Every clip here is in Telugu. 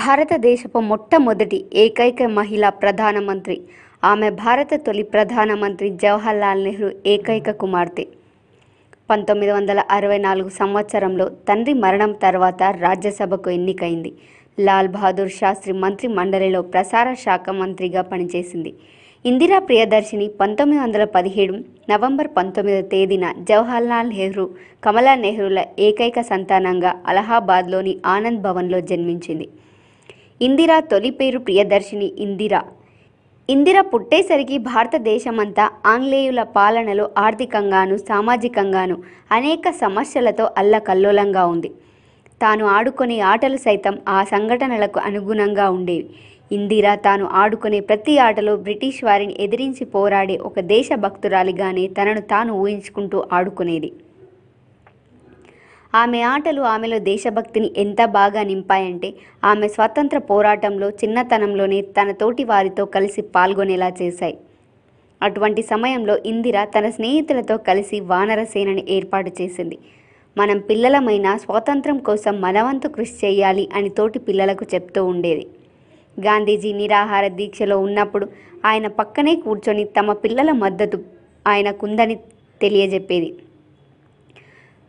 భారతదేశపు మొట్టమొదటి ఏకైక మహిళా ప్రధానమంత్రి ఆమె భారత తొలి ప్రధానమంత్రి జవహర్లాల్ నెహ్రూ ఏకైక కుమార్తె పంతొమ్మిది వందల అరవై నాలుగు సంవత్సరంలో తండ్రి మరణం తర్వాత రాజ్యసభకు ఎన్నికైంది లాల్ బహదూర్ శాస్త్రి మంత్రి మండలిలో ప్రసార శాఖ మంత్రిగా పనిచేసింది ఇందిరా ప్రియదర్శిని పంతొమ్మిది వందల పదిహేడు నవంబర్ పంతొమ్మిదవ తేదీన జవహర్లాల్ నెహ్రూ కమలా నెహ్రూల ఏకైక సంతానంగా అలహాబాద్లోని ఆనంద్ భవన్లో జన్మించింది ఇందిర తొలి పేరు ప్రియదర్శిని ఇందిర ఇందిర పుట్టేసరికి భారతదేశమంతా ఆంగ్లేయుల పాలనలో ఆర్థికంగాను సామాజికంగాను అనేక సమస్యలతో అల్లకల్లోలంగా ఉంది తాను ఆడుకునే ఆటలు సైతం ఆ సంఘటనలకు అనుగుణంగా ఉండేవి ఇందిర తాను ఆడుకునే ప్రతి ఆటలో బ్రిటిష్ వారిని ఎదిరించి పోరాడే ఒక దేశభక్తురాలిగానే తనను తాను ఊహించుకుంటూ ఆడుకునేది ఆమె ఆటలు ఆమెలో దేశభక్తిని ఎంత బాగా నింపాయంటే ఆమె స్వతంత్ర పోరాటంలో చిన్నతనంలోనే తన తోటి వారితో కలిసి పాల్గొనేలా చేశాయి అటువంటి సమయంలో ఇందిర తన స్నేహితులతో కలిసి వానరసేనని ఏర్పాటు చేసింది మనం పిల్లలమైన స్వాతంత్రం కోసం మనవంతు కృషి చేయాలి అని తోటి పిల్లలకు చెప్తూ ఉండేది గాంధీజీ నిరాహార దీక్షలో ఉన్నప్పుడు ఆయన పక్కనే కూర్చొని తమ పిల్లల మద్దతు ఆయనకుందని తెలియజెప్పేది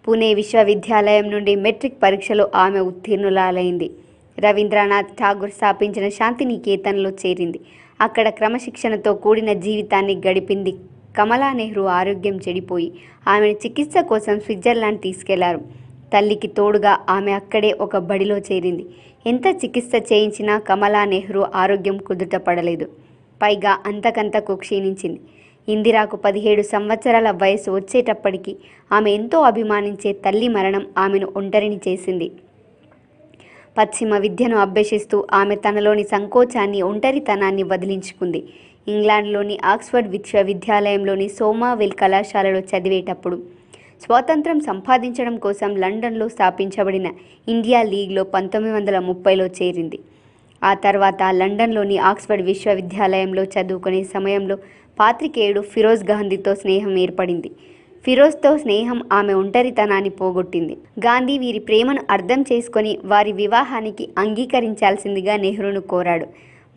పూణే విశ్వవిద్యాలయం నుండి మెట్రిక్ పరీక్షలో ఆమె ఉత్తీర్ణులాలైంది రవీంద్రనాథ్ ఠాగూర్ స్థాపించిన శాంతినికేతన్లో చేరింది అక్కడ క్రమశిక్షణతో కూడిన జీవితాన్ని గడిపింది కమలా నెహ్రూ ఆరోగ్యం చెడిపోయి ఆమెను చికిత్స కోసం స్విట్జర్లాండ్ తీసుకెళ్లారు తల్లికి తోడుగా ఆమె అక్కడే ఒక బడిలో చేరింది ఎంత చికిత్స చేయించినా కమలా నెహ్రూ ఆరోగ్యం కుదుట పడలేదు పైగా అంతకంతకు క్షీణించింది ఇందిరాకు పదిహేడు సంవత్సరాల వయసు వచ్చేటప్పటికీ ఆమె ఎంతో అభిమానించే తల్లి మరణం ఆమెను ఒంటరిని చేసింది పశ్చిమ విద్యను అభ్యసిస్తూ ఆమె తనలోని సంకోచాన్ని ఒంటరితనాన్ని వదిలించుకుంది ఇంగ్లాండ్లోని ఆక్స్ఫర్డ్ విశ్వవిద్యాలయంలోని సోమావెల్ కళాశాలలో చదివేటప్పుడు స్వాతంత్రం సంపాదించడం కోసం లండన్లో స్థాపించబడిన ఇండియా లీగ్లో పంతొమ్మిది వందల ముప్పైలో చేరింది ఆ తర్వాత లండన్లోని ఆక్స్ఫర్డ్ విశ్వవిద్యాలయంలో చదువుకునే సమయంలో పాత్రికేయుడు ఫిరోజ్ గాంధీతో స్నేహం ఏర్పడింది ఫిరోజ్తో స్నేహం ఆమె ఒంటరితనాన్ని పోగొట్టింది గాంధీ వీరి ప్రేమను అర్థం చేసుకొని వారి వివాహానికి అంగీకరించాల్సిందిగా నెహ్రూను కోరాడు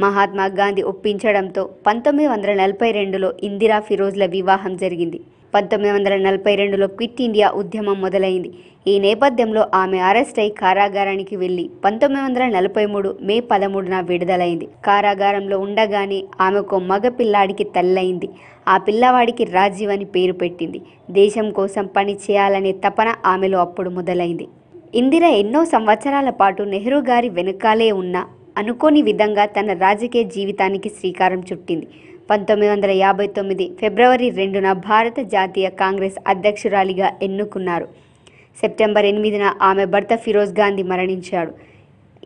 మహాత్మా గాంధీ ఒప్పించడంతో పంతొమ్మిది వందల నలభై రెండులో ఇందిరా ఫిరోజ్ల వివాహం జరిగింది పంతొమ్మిది వందల నలభై రెండులో క్విట్ ఇండియా ఉద్యమం మొదలైంది ఈ నేపథ్యంలో ఆమె అరెస్ట్ అయి కారాగారానికి వెళ్ళి పంతొమ్మిది వందల నలభై మూడు మే పదమూడున విడుదలైంది కారాగారంలో ఉండగానే ఆమెకు మగ పిల్లాడికి ఆ పిల్లవాడికి రాజీవ్ అని పేరు పెట్టింది దేశం కోసం పని చేయాలనే తపన ఆమెలో అప్పుడు మొదలైంది ఇందిర ఎన్నో సంవత్సరాల పాటు నెహ్రూ గారి వెనుకాలే ఉన్న అనుకోని విధంగా తన రాజకీయ జీవితానికి శ్రీకారం చుట్టింది పంతొమ్మిది వందల యాభై తొమ్మిది ఫిబ్రవరి రెండున భారత జాతీయ కాంగ్రెస్ అధ్యక్షురాలిగా ఎన్నుకున్నారు సెప్టెంబర్ ఎనిమిదిన ఆమె భర్త ఫిరోజ్ గాంధీ మరణించాడు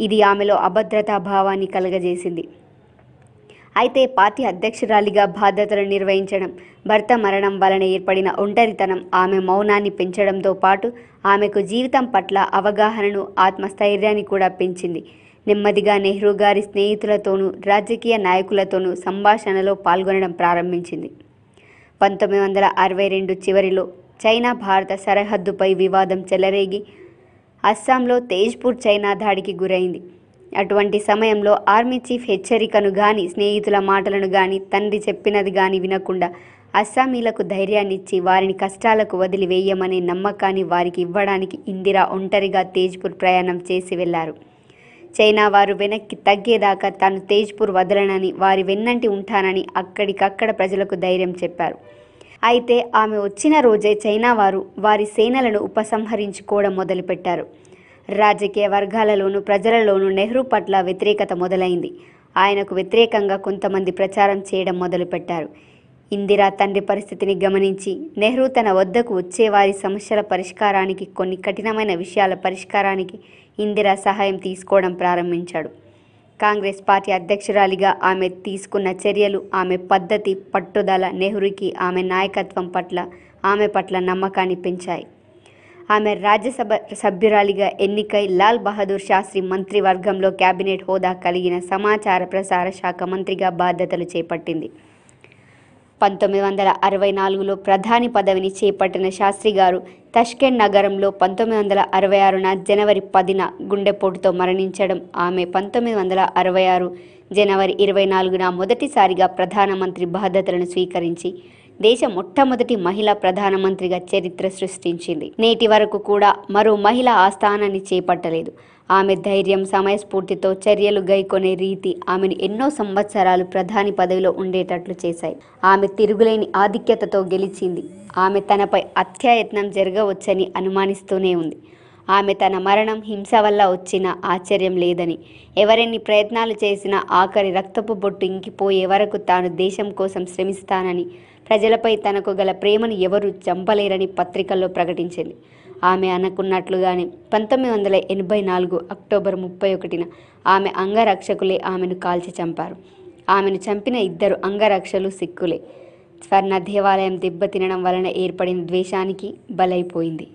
ఇది ఆమెలో అభద్రతా భావాన్ని కలగజేసింది అయితే పార్టీ అధ్యక్షురాలిగా బాధ్యతలు నిర్వహించడం భర్త మరణం వలన ఏర్పడిన ఒంటరితనం ఆమె మౌనాన్ని పెంచడంతో పాటు ఆమెకు జీవితం పట్ల అవగాహనను ఆత్మస్థైర్యాన్ని కూడా పెంచింది నెమ్మదిగా నెహ్రూ గారి స్నేహితులతోనూ రాజకీయ నాయకులతోనూ సంభాషణలో పాల్గొనడం ప్రారంభించింది పంతొమ్మిది వందల అరవై రెండు చివరిలో చైనా భారత సరిహద్దుపై వివాదం చెలరేగి అస్సాంలో తేజ్పూర్ చైనా దాడికి గురైంది అటువంటి సమయంలో ఆర్మీ చీఫ్ హెచ్చరికను గాని స్నేహితుల మాటలను గాని తండ్రి చెప్పినది గాని వినకుండా అస్సామీలకు ధైర్యాన్నిచ్చి వారిని కష్టాలకు వదిలివేయమనే నమ్మకాన్ని వారికి ఇవ్వడానికి ఇందిరా ఒంటరిగా తేజ్పూర్ ప్రయాణం చేసి వెళ్లారు చైనా వారు వెనక్కి తగ్గేదాకా తాను తేజ్పూర్ వదలనని వారి వెన్నంటి ఉంటానని అక్కడికక్కడ ప్రజలకు ధైర్యం చెప్పారు అయితే ఆమె వచ్చిన రోజే చైనా వారు వారి సేనలను ఉపసంహరించుకోవడం మొదలుపెట్టారు రాజకీయ వర్గాలలోనూ ప్రజలలోనూ నెహ్రూ పట్ల వ్యతిరేకత మొదలైంది ఆయనకు వ్యతిరేకంగా కొంతమంది ప్రచారం చేయడం మొదలుపెట్టారు ఇందిరా తండ్రి పరిస్థితిని గమనించి నెహ్రూ తన వద్దకు వచ్చే వారి సమస్యల పరిష్కారానికి కొన్ని కఠినమైన విషయాల పరిష్కారానికి ఇందిరా సహాయం తీసుకోవడం ప్రారంభించాడు కాంగ్రెస్ పార్టీ అధ్యక్షురాలిగా ఆమె తీసుకున్న చర్యలు ఆమె పద్ధతి పట్టుదల నెహ్రూకి ఆమె నాయకత్వం పట్ల ఆమె పట్ల నమ్మకాన్ని పెంచాయి ఆమె రాజ్యసభ సభ్యురాలిగా ఎన్నికై లాల్ బహదూర్ శాస్త్రి మంత్రివర్గంలో కేబినెట్ హోదా కలిగిన సమాచార ప్రసార శాఖ మంత్రిగా బాధ్యతలు చేపట్టింది పంతొమ్మిది వందల అరవై నాలుగులో ప్రధాని పదవిని చేపట్టిన శాస్త్రి గారు తష్కెండ్ నగరంలో పంతొమ్మిది వందల అరవై ఆరున జనవరి పదిన గుండెపోటుతో మరణించడం ఆమె పంతొమ్మిది వందల అరవై ఆరు జనవరి ఇరవై నాలుగున మొదటిసారిగా ప్రధానమంత్రి బాధ్యతలను స్వీకరించి దేశ మొట్టమొదటి మహిళా ప్రధానమంత్రిగా చరిత్ర సృష్టించింది నేటి వరకు కూడా మరో మహిళ ఆ స్థానాన్ని చేపట్టలేదు ఆమె ధైర్యం సమయస్ఫూర్తితో చర్యలు గైకొనే రీతి ఆమెను ఎన్నో సంవత్సరాలు ప్రధాని పదవిలో ఉండేటట్లు చేశాయి ఆమె తిరుగులేని ఆధిక్యతతో గెలిచింది ఆమె తనపై అత్యాయత్నం జరగవచ్చని అనుమానిస్తూనే ఉంది ఆమె తన మరణం హింస వల్ల వచ్చిన ఆశ్చర్యం లేదని ఎవరెన్ని ప్రయత్నాలు చేసినా ఆఖరి రక్తపు బొట్టు ఇంకిపోయే వరకు తాను దేశం కోసం శ్రమిస్తానని ప్రజలపై తనకు గల ప్రేమను ఎవరు చంపలేరని పత్రికల్లో ప్రకటించింది ఆమె అనుకున్నట్లుగానే పంతొమ్మిది వందల ఎనభై నాలుగు అక్టోబర్ ముప్పై ఒకటిన ఆమె అంగరక్షకులే ఆమెను కాల్చి చంపారు ఆమెను చంపిన ఇద్దరు అంగరక్షలు సిక్కులే స్వర్ణ దేవాలయం దెబ్బతినడం వలన ఏర్పడిన ద్వేషానికి బలైపోయింది